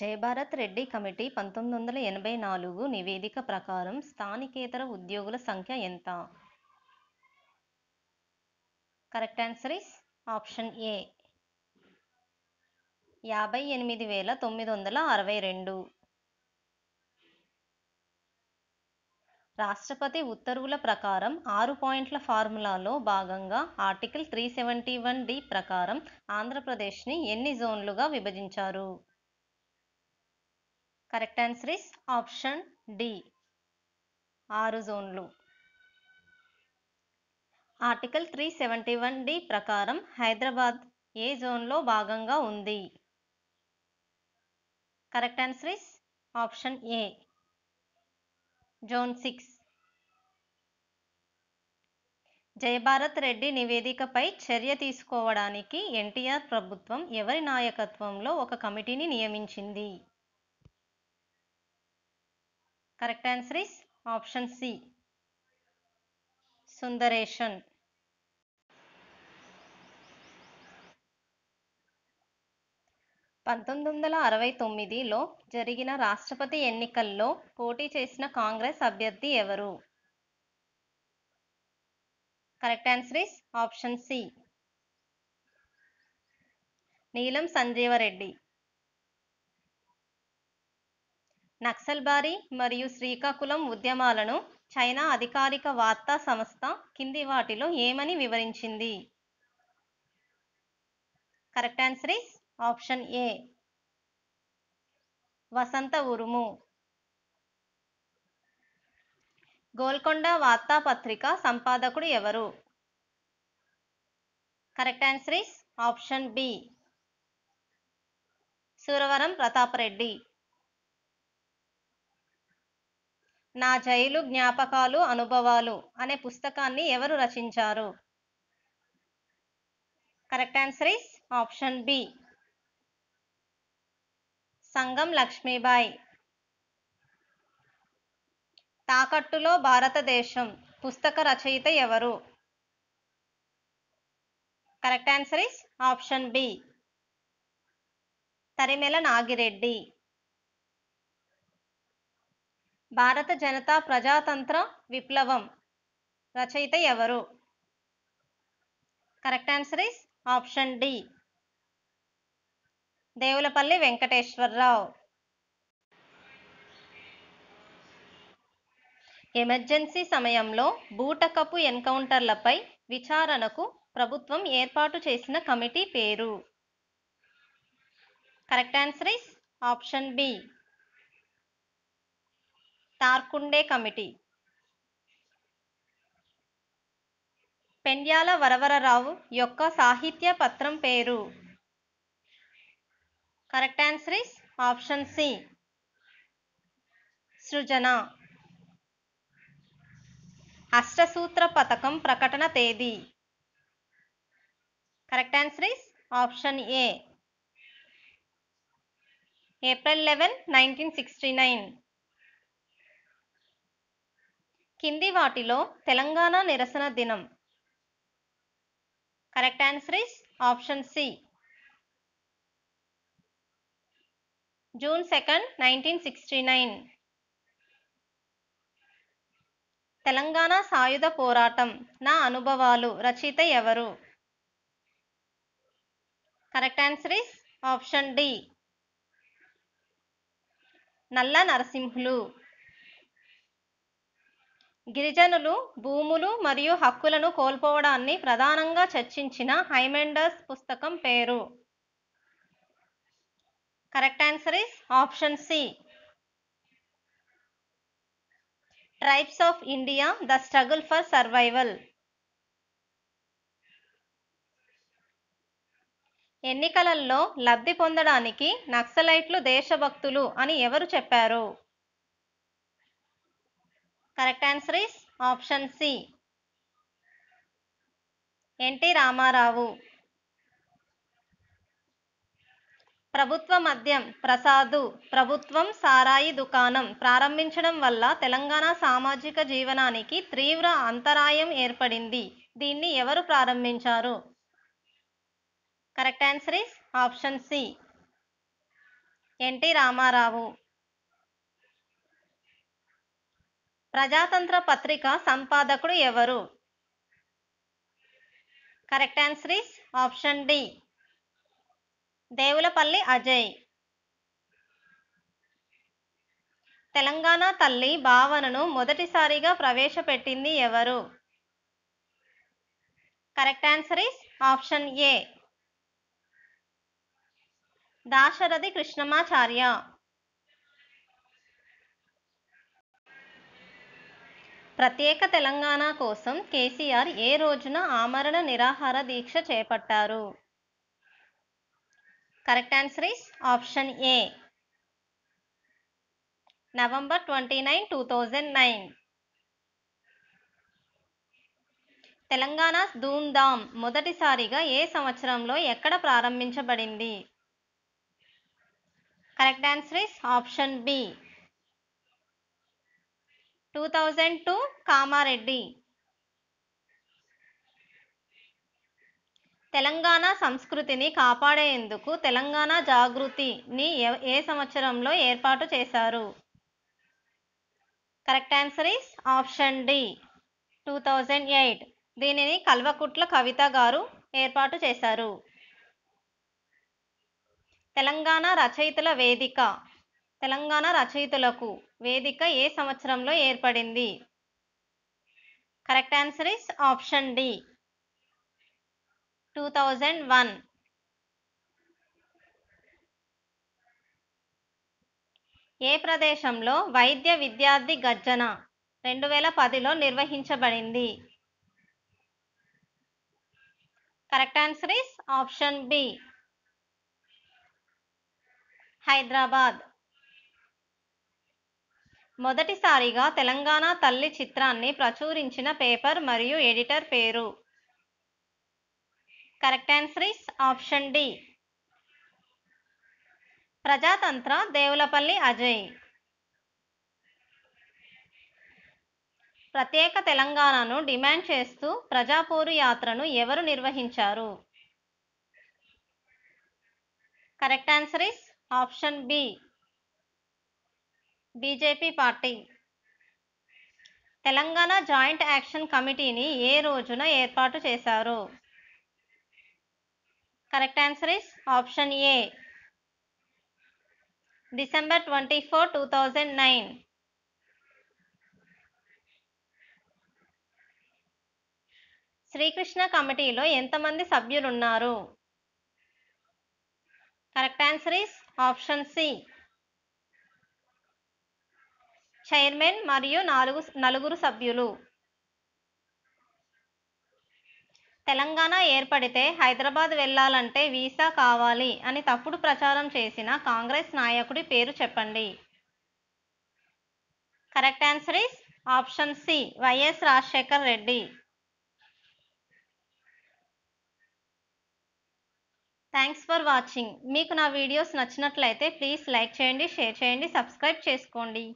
Jayabharat Reddy committee పంతొమ్మిది వందల ఎనభై నాలుగు నివేదిక ప్రకారం స్థానికేతర ఉద్యోగుల సంఖ్య ఎంత correct answer is option A యాభై ఎనిమిది వేల తొమ్మిది వందల అరవై రెండు రాష్ట్రపతి ఉత్తర్వుల ప్రకారం ఆరు పాయింట్ల ఫార్ములాలో భాగంగా article three seventy one D ప్రకారం ఆంధ్రప్రదేశ్ని ఎన్ని జోన్లుగా విభజించారు correct answer is option D ఆరు జోన్లు article three seventy one D ప్రకారం హైదరాబాద్ ఏ జోన్లో భాగంగా ఉంది correct answer is option A zone six Jayabharat Reddy నివేదికపై చర్య తీసుకోవడానికి ఎన్టీఆర్ ప్రభుత్వం ఎవరి నాయకత్వంలో ఒక కమిటీని నియమించింది correct answer is option C Sundaresan పంతొమ్మిది వందల అరవై తొమ్మిదిలో జరిగిన రాష్ట్రపతి ఎన్నికల్లో పోటీ చేసిన కాంగ్రెస్ అభ్యర్థి ఎవరు correct answer is option C Neelam Sanjiva Reddy నక్సల్బారీ మరియు శ్రీకాకుళం ఉద్యమాలను చైనా అధికారిక వార్తా సంస్థ కింది వాటిలో ఏమని వివరించింది correct answer is option A వసంత ఉరుము గోల్కొండ వార్తాపత్రిక సంపాదకుడు ఎవరు correct answer is option B Suravaram Pratap Reddy నా జైలు జ్ఞాపకాలు అనుభవాలు అనే పుస్తకాన్ని ఎవరు రచించారు correct answer is option B Sangam Lakshmibai తాకట్టులో భారతదేశం పుస్తక రచయిత ఎవరు correct answer is option B Tarimela Nagireddy భారత జనతా ప్రజాతంత్ర విప్లవం రచయిత ఎవరు correct answer is option D Devulapalli Venkateswara Rao emergency సమయంలో బూటకపు ఎన్కౌంటర్లపై విచారణకు ప్రభుత్వం ఏర్పాటు చేసిన కమిటీ పేరు correct answer is option B Tarkunde committee Pendyala Varavara Rao యొక్క సాహిత్య పత్రం పేరు correct answer is option C Srujana అష్టసూత్ర పథకం ప్రకటన తేదీ correct answer is option A April eleven nineteen sixty nine కింది వాటిలో తెలంగాణ నిరసన దినం correct answer is option C June second nineteen sixty nine Telangana సాయుధ పోరాటం నా అనుభవాలు రచయిత ఎవరు correct answer is option D Nalla Narasimhulu గిరిజనులు భూములు మరియు హక్కులను కోల్పోవడాన్ని ప్రధానంగా చర్చించిన హైమెండర్స్ పుస్తకం పేరు correct answer is option C tribes of India the struggle for survival ఎన్నికలలో లబ్ధి పొందడానికి నక్సలైట్లు దేశభక్తులు అని ఎవరు చెప్పారు correct answer is option C NT Rama Rao ప్రభుత్వ మద్యం ప్రసాదు ప్రభుత్వం సారాయి దుకాణం ప్రారంభించడం వల్ల తెలంగాణ సామాజిక జీవనానికి తీవ్ర అంతరాయం ఏర్పడింది దీన్ని ఎవరు ప్రారంభించారు correct answer is option C NT Rama Rao Prajatantra పత్రిక సంపాదకుడు ఎవరు correct answer is option D Devulapalli Ajay Telangana తల్లి భావనను మొదటిసారిగా ప్రవేశపెట్టింది ఎవరు correct answer is option A Dasarathi Krishnamacharya ప్రత్యేక తెలంగాణ కోసం కేసీఆర్ ఏ రోజున ఆమరణ నిరాహార దీక్ష చేపట్టారు correct answer is option A November twenty nine two thousand nine Telangana Dhoom Dham మొదటిసారిగా ఏ సంవత్సరంలో ఎక్కడ ప్రారంభించబడింది correct answer is option B two thousand two Kamareddy Telangana సంస్కృతిని కాపాడేందుకు తెలంగాణ జాగృతిని ఏ సంవత్సరంలో ఏర్పాటు చేశారు correct answer is option D two thousand eight దీనిని కల్వకుట్ల కవిత గారు ఏర్పాటు చేశారు తెలంగాణ రచయితల వేదిక తెలంగాణ రచయితలకు వేదిక ఏ సంవత్సరంలో ఏర్పడింది correct answer is option D two thousand one ఏ ప్రదేశంలో వైద్య విద్యార్థి గర్జన రెండు వేల పదిలో నిర్వహించబడింది correct answer is option B Hyderabad మొదటిసారిగా తెలంగాణ తల్లి చిత్రాన్ని ప్రచురించిన పేపర్ మరియు ఎడిటర్ పేరు correct answer is option D Prajatantra Devulapalli Ajay ప్రత్యేక తెలంగాణను డిమాండ్ చేస్తూ ప్రజాపోరు యాత్రను ఎవరు నిర్వహించారు correct answer is option B BJP party Telangana joint action కమిటీని ఏ రోజున ఏర్పాటు చేశారు correct answer is option A December twenty four two thousand nine Srikrishna కమిటీలో ఎంతమంది సభ్యులున్నారు correct answer is option C chairman మరియు నాలుగు నలుగురు సభ్యులు తెలంగాణ ఏర్పడితే హైదరాబాద్ వెళ్ళాలంటే వీసా కావాలి అని తప్పుడు ప్రచారం చేసిన కాంగ్రెస్ నాయకుడి పేరు చెప్పండి correct answer is option C YS Rajasekhar Reddy thanks for watching మీకు నా వీడియోస్ నచ్చినట్లయితే ప్లీజ్ లైక్ చేయండి షేర్ చేయండి సబ్స్క్రైబ్ చేసుకోండి